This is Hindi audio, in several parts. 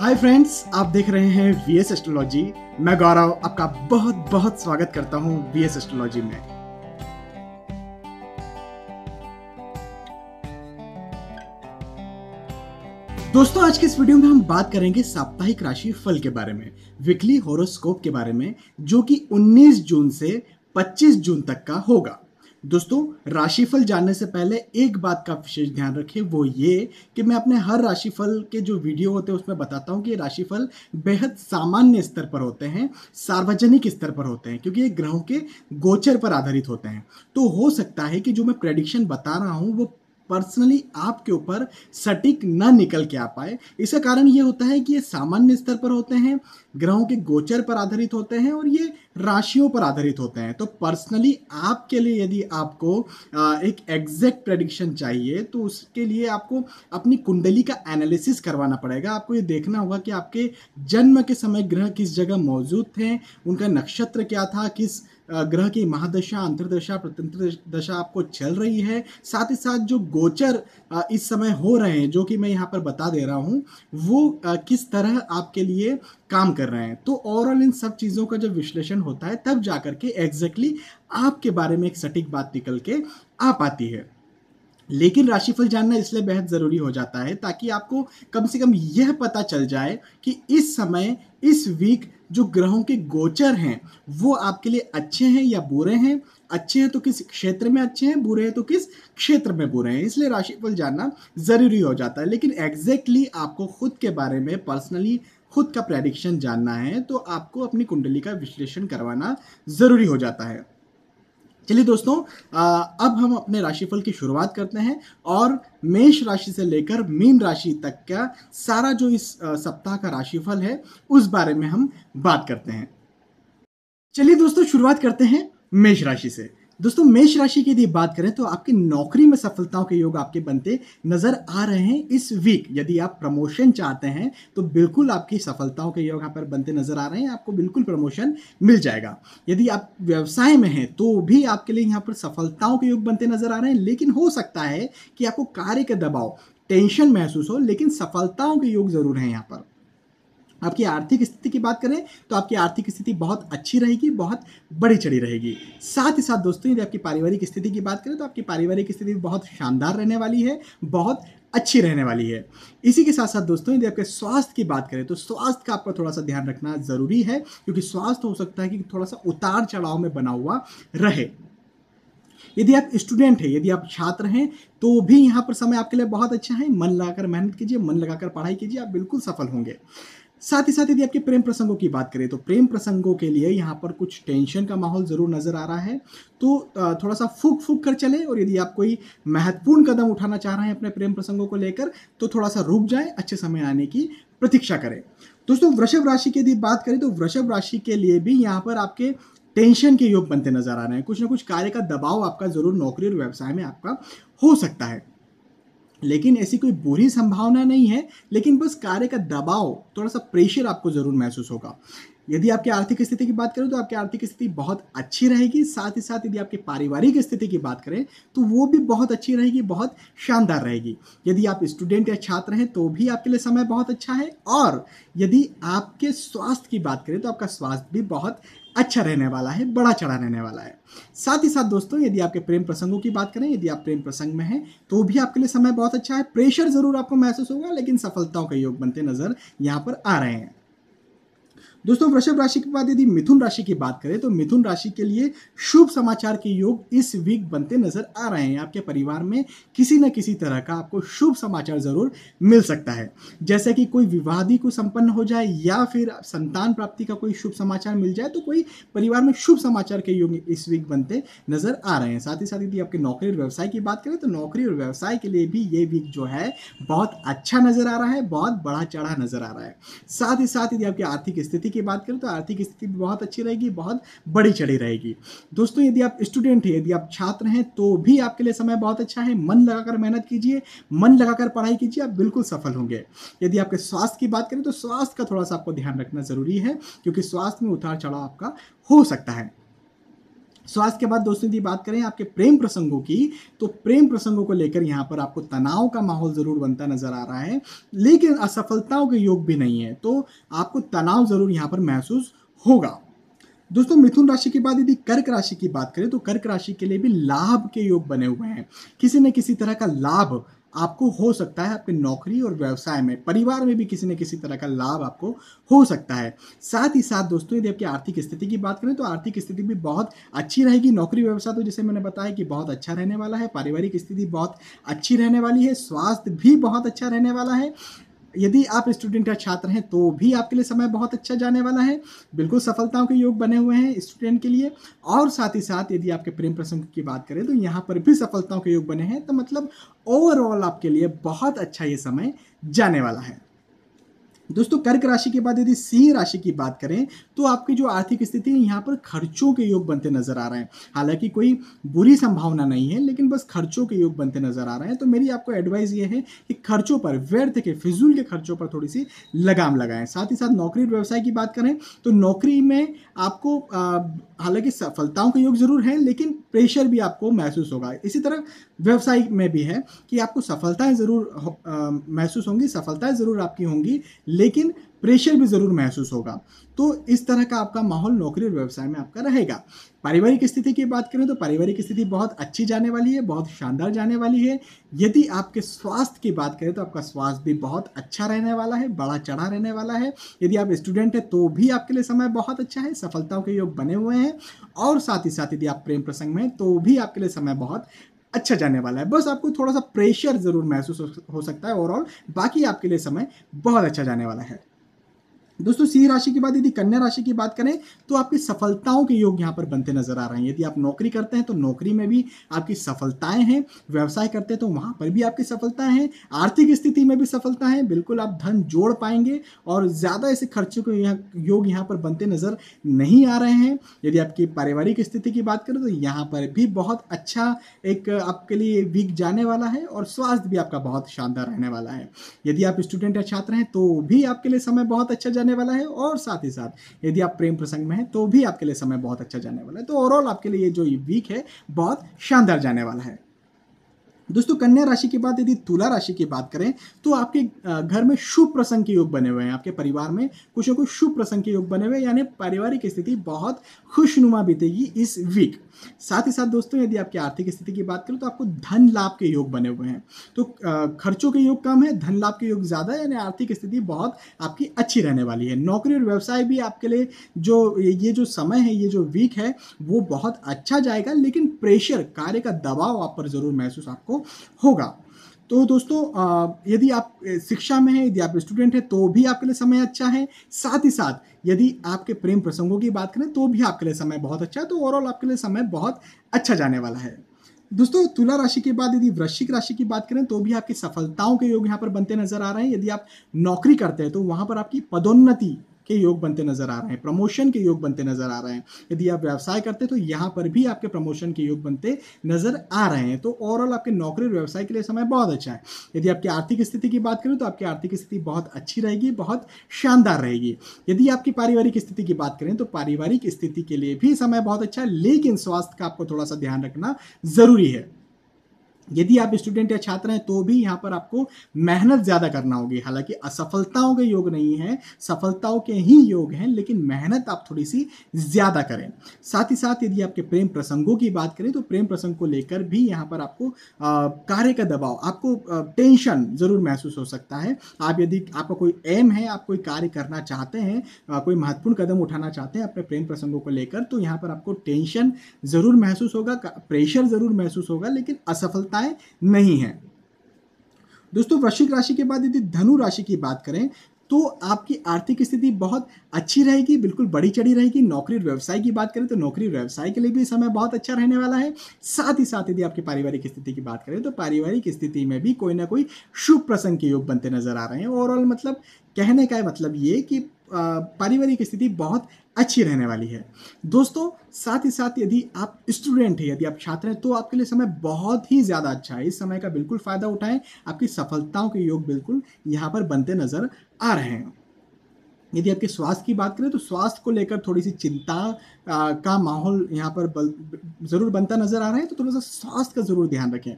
हाय फ्रेंड्स आप देख रहे हैं वी एस एस्ट्रोलॉजी मैं गौरव आपका बहुत बहुत स्वागत करता हूं वीएस एस एस्ट्रोलॉजी में दोस्तों आज के इस वीडियो में हम बात करेंगे साप्ताहिक राशि फल के बारे में वीकली होरोस्कोप के बारे में जो कि 19 जून से 25 जून तक का होगा दोस्तों राशिफल जानने से पहले एक बात का विशेष ध्यान रखें वो ये कि मैं अपने हर राशिफल के जो वीडियो होते हैं उसमें बताता हूँ कि राशिफल बेहद सामान्य स्तर पर होते हैं सार्वजनिक स्तर पर होते हैं क्योंकि ये ग्रहों के गोचर पर आधारित होते हैं तो हो सकता है कि जो मैं प्रेडिक्शन बता रहा हूँ वो पर्सनली आपके ऊपर सटीक न निकल के आ पाए इसका कारण ये होता है कि ये सामान्य स्तर पर होते हैं ग्रहों के गोचर पर आधारित होते हैं और ये राशियों पर आधारित होते हैं तो पर्सनली आपके लिए यदि आपको एक एग्जैक्ट प्रडिक्शन चाहिए तो उसके लिए आपको अपनी कुंडली का एनालिसिस करवाना पड़ेगा आपको ये देखना होगा कि आपके जन्म के समय ग्रह किस जगह मौजूद थे उनका नक्षत्र क्या था किस ग्रह की महादशा अंतर्दशा प्रतंत्र दशा आपको चल रही है साथ ही साथ जो गोचर इस समय हो रहे हैं जो कि मैं यहाँ पर बता दे रहा हूँ वो किस तरह आपके लिए काम कर रहे हैं तो ओवरऑल इन सब चीज़ों का जब विश्लेषण होता है तब जा के एग्जैक्टली exactly आपके बारे में एक सटीक बात निकल के आ पाती है लेकिन राशिफल जानना इसलिए बेहद ज़रूरी हो जाता है ताकि आपको कम से कम यह पता चल जाए कि इस समय इस वीक जो ग्रहों के गोचर हैं वो आपके लिए अच्छे हैं या बुरे हैं अच्छे हैं तो किस क्षेत्र में अच्छे हैं बुरे हैं तो किस क्षेत्र में बुरे हैं इसलिए राशिफल जानना ज़रूरी हो जाता है लेकिन एग्जैक्टली आपको खुद के बारे में पर्सनली खुद का प्रेडिक्शन जानना है तो आपको अपनी कुंडली का विश्लेषण करवाना ज़रूरी हो जाता है चलिए दोस्तों अब हम अपने राशिफल की शुरुआत करते हैं और मेष राशि से लेकर मीन राशि तक का सारा जो इस सप्ताह का राशिफल है उस बारे में हम बात करते हैं चलिए दोस्तों शुरुआत करते हैं मेष राशि से दोस्तों मेष राशि की यदि बात करें तो आपकी नौकरी में सफलताओं के योग आपके बनते नजर आ रहे हैं इस वीक यदि आप प्रमोशन चाहते हैं तो बिल्कुल आपकी सफलताओं के योग यहाँ पर बनते नजर आ रहे हैं आपको बिल्कुल प्रमोशन मिल जाएगा यदि आप व्यवसाय में हैं तो भी आपके लिए यहाँ पर सफलताओं के योग बनते नजर आ रहे हैं लेकिन हो सकता है कि आपको कार्य का दबाव टेंशन महसूस हो लेकिन सफलताओं के योग जरूर हैं यहाँ पर आपकी आर्थिक स्थिति की बात करें तो आपकी आर्थिक स्थिति बहुत अच्छी रहेगी बहुत बड़ी चढ़ी रहेगी साथ ही साथ दोस्तों यदि आपकी पारिवारिक स्थिति की बात करें तो आपकी पारिवारिक स्थिति बहुत शानदार रहने वाली है बहुत अच्छी रहने वाली है इसी के साथ साथ दोस्तों यदि आपके स्वास्थ्य की बात करें तो स्वास्थ्य का आपका थोड़ा सा ध्यान रखना ज़रूरी है क्योंकि स्वास्थ्य हो सकता है कि थोड़ा सा उतार चढ़ाव में बना हुआ रहे यदि आप स्टूडेंट हैं यदि आप छात्र हैं तो भी यहाँ पर समय आपके लिए बहुत अच्छा है मन लगाकर मेहनत कीजिए मन लगाकर पढ़ाई कीजिए आप बिल्कुल सफल होंगे साथ ही साथ यदि आपके प्रेम प्रसंगों की बात करें तो प्रेम प्रसंगों के लिए यहाँ पर कुछ टेंशन का माहौल ज़रूर नज़र आ रहा है तो थोड़ा सा फूक फूक कर चले और यदि आप कोई महत्वपूर्ण कदम उठाना चाह रहे हैं अपने प्रेम प्रसंगों को लेकर तो थोड़ा सा रुक जाए अच्छे समय आने की प्रतीक्षा करें दोस्तों वृषभ राशि की यदि बात करें तो वृषभ राशि के लिए भी यहाँ पर आपके टेंशन के योग बनते नजर आ रहे हैं कुछ ना कुछ कार्य का दबाव आपका जरूर नौकरी और व्यवसाय में आपका हो सकता है लेकिन ऐसी कोई बुरी संभावना नहीं है लेकिन बस कार्य का दबाव थोड़ा सा प्रेशर आपको ज़रूर महसूस होगा यदि आपकी आर्थिक स्थिति की बात करें तो आपकी आर्थिक स्थिति बहुत अच्छी रहेगी साथ ही साथ यदि आपकी पारिवारिक स्थिति की बात करें तो वो भी बहुत अच्छी रहेगी बहुत शानदार रहेगी यदि आप स्टूडेंट या छात्र हैं तो भी आपके लिए समय बहुत अच्छा है और यदि आपके स्वास्थ्य की बात करें तो आपका स्वास्थ्य भी बहुत अच्छा रहने वाला है बड़ा चढ़ा रहने वाला है साथ ही साथ दोस्तों यदि आपके प्रेम प्रसंगों की बात करें यदि आप प्रेम प्रसंग में हैं तो भी आपके लिए समय बहुत अच्छा है प्रेशर ज़रूर आपको महसूस होगा लेकिन सफलताओं का योग बनते नज़र यहाँ पर आ रहे हैं दोस्तों वृषभ राशि के बाद यदि मिथुन राशि की बात करें तो मिथुन राशि के लिए शुभ समाचार के योग इस वीक बनते नजर आ रहे हैं आपके परिवार में किसी न किसी तरह का आपको शुभ समाचार जरूर मिल सकता है जैसे कि कोई विवादी को संपन्न हो जाए या फिर संतान प्राप्ति का कोई शुभ समाचार मिल जाए तो कोई परिवार में शुभ समाचार के योग इस वीक बनते नजर आ रहे हैं साथ ही साथ यदि आपके नौकरी और व्यवसाय की बात करें तो नौकरी और व्यवसाय के लिए भी ये वीक जो है बहुत अच्छा नजर आ रहा है बहुत बढ़ा चढ़ा नजर आ रहा है साथ ही साथ यदि आपकी आर्थिक स्थिति की बात करें तो आर्थिक स्थिति बहुत अच्छी रहेगी बहुत बड़ी चढ़ी रहेगी दोस्तों यदि आप स्टूडेंट हैं यदि आप छात्र हैं तो भी आपके लिए समय बहुत अच्छा है मन लगाकर मेहनत कीजिए मन लगाकर पढ़ाई कीजिए आप बिल्कुल सफल होंगे यदि आपके स्वास्थ्य की बात करें तो स्वास्थ्य का थोड़ा सा आपको ध्यान रखना ज़रूरी है क्योंकि स्वास्थ्य में उतार चढ़ाव आपका हो सकता है स्वास्थ्य के बाद दोस्तों यदि बात करें आपके प्रेम प्रसंगों की तो प्रेम प्रसंगों को लेकर यहाँ पर आपको तनाव का माहौल ज़रूर बनता नजर आ रहा है लेकिन असफलताओं के योग भी नहीं है तो आपको तनाव ज़रूर यहाँ पर महसूस होगा दोस्तों मिथुन राशि के बाद यदि कर्क राशि की बात करें तो कर्क राशि के लिए भी लाभ के योग बने हुए हैं किसी न किसी तरह का लाभ आपको हो सकता है आपके नौकरी और व्यवसाय में परिवार में भी किसी न किसी तरह का लाभ आपको हो सकता है साथ ही साथ दोस्तों यदि आपकी आर्थिक स्थिति की बात करें तो आर्थिक स्थिति भी बहुत अच्छी रहेगी नौकरी व्यवसाय तो जैसे मैंने बताया कि बहुत अच्छा रहने वाला है पारिवारिक स्थिति बहुत अच्छी रहने वाली है स्वास्थ्य भी बहुत अच्छा रहने वाला है यदि आप स्टूडेंट या छात्र हैं तो भी आपके लिए समय बहुत अच्छा जाने वाला है बिल्कुल सफलताओं के योग बने हुए हैं स्टूडेंट के लिए और साथ ही साथ यदि आपके प्रेम प्रसंग की बात करें तो यहाँ पर भी सफलताओं के योग बने हैं तो मतलब ओवरऑल आपके लिए बहुत अच्छा ये समय जाने वाला है दोस्तों कर्क राशि के बाद यदि सिंह राशि की बात करें तो आपकी जो आर्थिक स्थिति है यहाँ पर खर्चों के योग बनते नजर आ रहे हैं हालांकि कोई बुरी संभावना नहीं है लेकिन बस खर्चों के योग बनते नजर आ रहे हैं तो मेरी आपको एडवाइस ये है कि खर्चों पर व्यर्थ के फिजूल के खर्चों पर थोड़ी सी लगाम लगाएं साथ ही साथ नौकरी व्यवसाय की बात करें तो नौकरी में आपको आ, हालांकि सफलताओं का योग जरूर है लेकिन प्रेशर भी आपको महसूस होगा इसी तरह व्यवसाय में भी है कि आपको सफलताएं ज़रूर महसूस होंगी सफलताएं ज़रूर आपकी होंगी लेकिन प्रेशर भी ज़रूर महसूस होगा तो इस तरह का आपका माहौल नौकरी और व्यवसाय में आपका रहेगा पारिवारिक स्थिति की बात करें तो पारिवारिक स्थिति बहुत अच्छी जाने वाली है बहुत शानदार जाने वाली है यदि आपके स्वास्थ्य की बात करें तो आपका स्वास्थ्य भी बहुत अच्छा रहने वाला है बड़ा चढ़ा रहने वाला है यदि आप स्टूडेंट हैं तो भी आपके लिए समय बहुत अच्छा है सफलताओं के योग बने हुए हैं और साथ ही साथ यदि आप प्रेम प्रसंग में तो भी आपके लिए समय बहुत अच्छा जाने वाला है बस आपको थोड़ा सा प्रेशर ज़रूर महसूस हो सकता है ओवरऑल बाकी आपके लिए समय बहुत अच्छा जाने वाला है दोस्तों सिंह राशि के बाद यदि कन्या राशि की बात करें तो आपकी सफलताओं के योग यहाँ पर बनते नजर आ रहे हैं यदि आप नौकरी करते हैं तो नौकरी में भी आपकी सफलताएं हैं व्यवसाय करते हैं तो वहाँ पर भी आपकी सफलताएं हैं आर्थिक स्थिति में भी सफलता है बिल्कुल आप धन जोड़ पाएंगे और ज़्यादा ऐसे खर्चों के योग यहाँ पर बनते नजर नहीं आ रहे हैं यदि आपकी पारिवारिक स्थिति की बात करें तो यहाँ पर भी बहुत अच्छा एक आपके लिए वीक जाने वाला है और स्वास्थ्य भी आपका बहुत शानदार रहने वाला है यदि आप स्टूडेंट या छात्र हैं तो भी आपके लिए समय बहुत अच्छा जाने जाने वाला है और साथ ही साथ यदि आप प्रेम प्रसंग में हैं तो भी आपके लिए समय बहुत अच्छा जाने वाला है तो ओवरऑल आपके लिए जो ये वीक है बहुत शानदार जाने वाला है दोस्तों कन्या राशि के बाद यदि तुला राशि की बात करें तो आपके घर में शुभ प्रसंग के योग बने हुए हैं आपके परिवार में कुछ ना कुछ शुभ प्रसंग के योग बने हुए हैं यानी पारिवारिक स्थिति बहुत खुशनुमा बीतेगी इस वीक साथ ही साथ दोस्तों यदि आपकी आर्थिक स्थिति की बात करें तो आपको धन लाभ के योग बने हुए हैं तो खर्चों के योग कम है धन लाभ के योग ज़्यादा है यानी आर्थिक स्थिति बहुत आपकी अच्छी रहने वाली है नौकरी और व्यवसाय भी आपके लिए जो ये जो समय है ये जो वीक है वो बहुत अच्छा जाएगा लेकिन प्रेशर कार्य का दबाव आप पर ज़रूर महसूस आपको होगा तो दोस्तों यदि आप शिक्षा में हैं यदि आप स्टूडेंट हैं तो भी आपके लिए समय अच्छा है साथ ही साथ यदि आपके प्रेम प्रसंगों की बात करें तो भी आपके लिए समय बहुत अच्छा है तो ओवरऑल आपके लिए समय बहुत अच्छा जाने वाला है दोस्तों तुला राशि के बाद यदि वृश्चिक राशि की बात करें तो भी आपकी सफलताओं के योग यहाँ पर बनते नजर आ रहे हैं यदि आप नौकरी करते हैं तो वहाँ पर आपकी पदोन्नति के योग बनते नजर आ रहे हैं प्रमोशन के योग बनते नजर आ रहे हैं यदि आप व्यवसाय करते तो यहाँ पर भी आपके प्रमोशन के योग बनते नजर आ रहे हैं तो ओवरऑल आपके नौकरी और व्यवसाय के लिए समय बहुत अच्छा है यदि आपकी आर्थिक स्थिति की बात करें तो आपकी आर्थिक स्थिति बहुत अच्छी रहेगी बहुत शानदार रहेगी यदि आपकी पारिवारिक स्थिति की बात करें तो पारिवारिक स्थिति के लिए भी समय बहुत अच्छा है लेकिन स्वास्थ्य का आपको थोड़ा सा ध्यान रखना जरूरी है यदि आप स्टूडेंट या छात्र हैं तो भी यहाँ पर आपको मेहनत ज़्यादा करना होगी हालांकि असफलताओं के योग नहीं है सफलताओं के ही योग हैं लेकिन मेहनत आप थोड़ी सी ज़्यादा करें साथ ही साथ यदि आपके प्रेम प्रसंगों की बात करें तो प्रेम प्रसंग को लेकर भी यहाँ पर आपको कार्य का दबाव आपको टेंशन ज़रूर महसूस हो सकता है आप यदि आपका कोई एम है आप कोई कार्य करना चाहते हैं कोई महत्वपूर्ण कदम उठाना चाहते हैं अपने प्रेम प्रसंगों को लेकर तो यहाँ पर आपको टेंशन ज़रूर महसूस होगा प्रेशर ज़रूर महसूस होगा लेकिन असफलता संभावनाएं नहीं है दोस्तों वृश्चिक राशि के बाद यदि धनु राशि की बात करें तो आपकी आर्थिक स्थिति बहुत अच्छी रहेगी बिल्कुल बड़ी चढ़ी रहेगी नौकरी व्यवसाय की बात करें तो नौकरी व्यवसाय के लिए भी समय बहुत अच्छा रहने वाला है साथ ही साथ यदि आपकी पारिवारिक स्थिति की बात करें तो पारिवारिक स्थिति में भी कोई ना कोई शुभ प्रसंग के योग बनते नजर आ रहे हैं ओवरऑल मतलब कहने का है मतलब ये कि पारिवारिक स्थिति बहुत अच्छी रहने वाली है दोस्तों साथ ही साथ यदि आप स्टूडेंट हैं यदि आप छात्र हैं तो आपके लिए समय बहुत ही ज़्यादा अच्छा है इस समय का बिल्कुल फ़ायदा उठाएं आपकी सफलताओं के योग बिल्कुल यहाँ पर बनते नज़र आ रहे हैं यदि आपके स्वास्थ्य की बात करें तो स्वास्थ्य को लेकर थोड़ी सी चिंता आ, का माहौल यहाँ पर बल ज़रूर बनता नज़र आ रहा है तो थोड़ा सा स्वास्थ्य का ज़रूर ध्यान रखें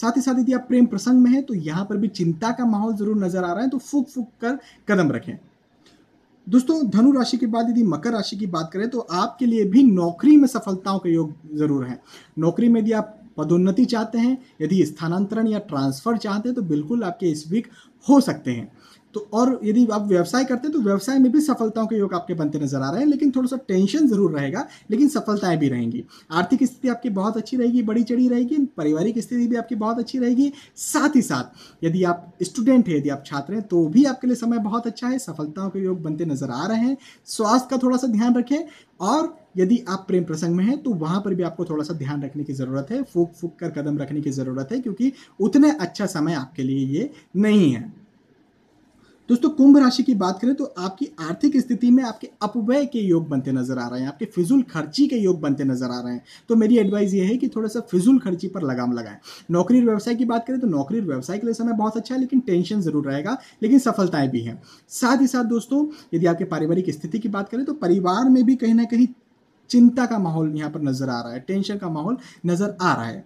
साथ ही साथ यदि आप प्रेम प्रसंग में हैं तो यहाँ पर भी चिंता का माहौल ज़रूर नज़र आ रहा है तो फूक फूक कर कदम रखें दोस्तों धनु राशि के बाद यदि मकर राशि की बात करें तो आपके लिए भी नौकरी में सफलताओं के योग जरूर है नौकरी में यदि आप पदोन्नति चाहते हैं यदि स्थानांतरण या ट्रांसफर चाहते हैं तो बिल्कुल आपके इस वीक हो सकते हैं तो और यदि आप व्यवसाय करते हैं तो व्यवसाय में भी सफलताओं के योग आपके बनते नजर आ रहे हैं लेकिन थोड़ा सा टेंशन जरूर रहेगा लेकिन सफलताएं भी रहेंगी आर्थिक स्थिति आपकी बहुत अच्छी रहेगी बड़ी चढ़ी रहेगी पारिवारिक स्थिति भी आपकी बहुत अच्छी रहेगी साथ ही साथ यदि आप स्टूडेंट हैं यदि आप छात्र हैं तो भी आपके लिए समय बहुत अच्छा है सफलताओं के योग बनते नजर आ रहे हैं स्वास्थ्य का थोड़ा सा ध्यान रखें और यदि आप प्रेम प्रसंग में हैं तो वहां पर भी आपको थोड़ा सा ध्यान रखने की ज़रूरत है फूक फूक कर कदम रखने की ज़रूरत है क्योंकि उतना अच्छा समय आपके लिए ये नहीं है दोस्तों कुंभ राशि की बात करें तो आपकी आर्थिक स्थिति में आपके अपव्यय के योग बनते नजर आ रहे हैं आपके फिजूल खर्ची के योग बनते नजर आ रहे हैं तो मेरी एडवाइस ये है कि थोड़ा सा फिजूल खर्ची पर लगाम लगाएं नौकरी व्यवसाय की बात करें तो नौकरी व्यवसाय के लिए समय बहुत अच्छा है लेकिन टेंशन जरूर रहेगा लेकिन सफलताएं भी हैं साथ ही साथ दोस्तों यदि आपके पारिवारिक स्थिति की बात करें तो परिवार में भी कहीं ना कहीं चिंता का माहौल यहाँ पर नजर आ रहा है टेंशन का माहौल नजर आ रहा है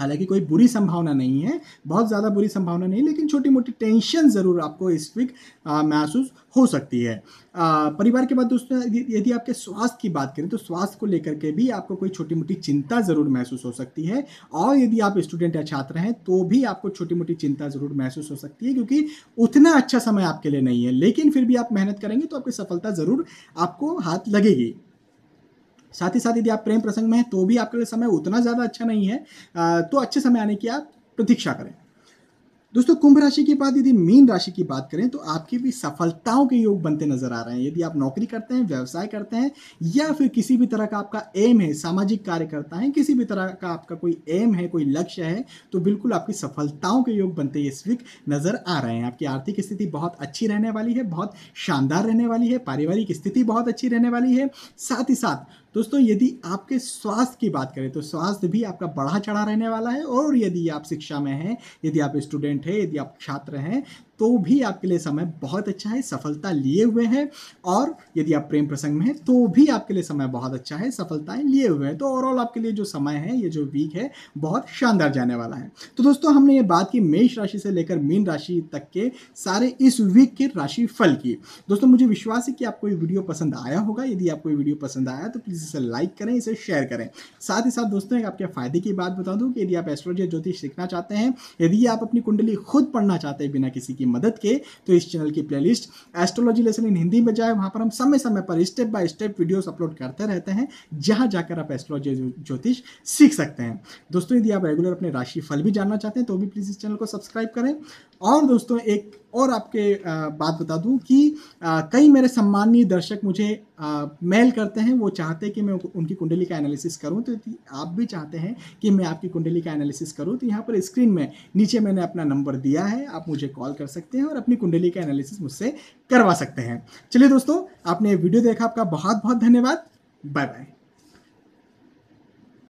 हालांकि कोई बुरी संभावना नहीं है बहुत ज़्यादा बुरी संभावना नहीं लेकिन छोटी मोटी टेंशन ज़रूर आपको इस वीक महसूस हो सकती है आ, परिवार के बाद दोस्तों यदि आपके स्वास्थ्य की बात करें तो स्वास्थ्य को लेकर के भी आपको कोई छोटी मोटी चिंता ज़रूर महसूस हो सकती है और यदि आप स्टूडेंट या छात्र हैं तो भी आपको छोटी मोटी चिंता ज़रूर महसूस हो सकती है क्योंकि उतना अच्छा समय आपके लिए नहीं है लेकिन फिर भी आप मेहनत करेंगे तो आपकी सफलता ज़रूर आपको हाथ लगेगी साथ ही साथ यदि आप प्रेम प्रसंग में हैं तो भी आपके लिए समय उतना ज़्यादा अच्छा नहीं है तो अच्छे समय आने की आप प्रतीक्षा करें दोस्तों कुंभ राशि के बाद यदि मीन राशि की बात करें तो आपकी भी सफलताओं के योग बनते नजर आ रहे हैं यदि आप नौकरी करते हैं व्यवसाय करते हैं या फिर किसी भी तरह का आपका एम है सामाजिक कार्य करता है किसी भी तरह का आपका कोई एम है कोई लक्ष्य है तो बिल्कुल आपकी सफलताओं के योग बनते ये स्विक नजर आ रहे हैं आपकी आर्थिक स्थिति बहुत अच्छी रहने वाली है बहुत शानदार रहने वाली है पारिवारिक स्थिति बहुत अच्छी रहने वाली है साथ ही साथ दोस्तों यदि आपके स्वास्थ्य की बात करें तो स्वास्थ्य भी आपका बढ़ा चढ़ा रहने वाला है और यदि आप शिक्षा में हैं यदि आप स्टूडेंट हैं यदि आप छात्र हैं तो भी आपके लिए समय बहुत अच्छा है सफलता लिए हुए हैं और यदि आप प्रेम प्रसंग में हैं तो भी आपके लिए समय बहुत अच्छा है सफलताएं लिए हुए हैं तो ओवरऑल आपके लिए जो समय है ये जो वीक है बहुत शानदार जाने वाला है तो दोस्तों हमने ये बात की मेष राशि से लेकर मीन राशि तक के सारे इस वीक के राशि फल की दोस्तों मुझे विश्वास है कि आपको ये वीडियो पसंद आया होगा यदि आपको ये वीडियो पसंद आया तो प्लीज़ इसे लाइक करें इसे शेयर करें साथ ही साथ दोस्तों एक आपके फ़ायदे की बात बता दूँ कि यदि आप एस्ट्रोलॉजी ज्योतिष सीखना चाहते हैं यदि आप अपनी कुंडली खुद पढ़ना चाहते हैं बिना किसी की मदद के तो इस चैनल की playlist astrology lesson in Hindi में जाए वहां पर हम समय समय पर step by step videos upload करते रहते हैं जहां जाकर आप एस्ट्रोलॉजी ज्योतिष सीख सकते हैं दोस्तों यदि आप रेगुलर अपने राशि फल भी जानना चाहते हैं तो भी प्लीज़ इस चैनल को सब्सक्राइब करें और दोस्तों एक और आपके बात बता दूं कि कई मेरे सम्माननीय दर्शक मुझे मेल करते हैं वो चाहते हैं कि मैं उनकी कुंडली का एनालिसिस करूं तो आप भी चाहते हैं कि मैं आपकी कुंडली का एनालिसिस करूं तो यहाँ पर स्क्रीन में नीचे मैंने अपना नंबर दिया है आप मुझे कॉल कर सकते हैं और अपनी कुंडली का एनालिसिस मुझसे करवा सकते हैं चलिए दोस्तों आपने वीडियो देखा आपका बहुत बहुत धन्यवाद बाय बाय